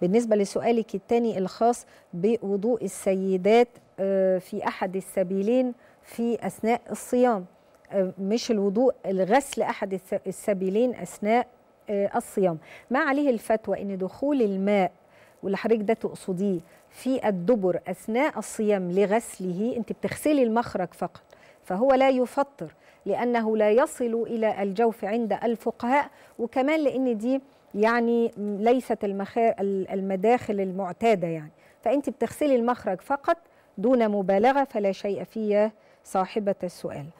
بالنسبة لسؤالك الثاني الخاص بوضوء السيدات آه، في أحد السبيلين في أثناء الصيام آه، مش الوضوء الغسل أحد السبيلين أثناء آه، الصيام ما عليه الفتوى أن دخول الماء واللي حضرتك ده تقصديه في الدبر أثناء الصيام لغسله أنت بتغسلي المخرج فقط فهو لا يفطر لأنه لا يصل إلى الجوف عند الفقهاء وكمان لأن دي يعني ليست المداخل المعتادة يعني فأنت بتغسلي المخرج فقط دون مبالغة فلا شيء فيه صاحبة السؤال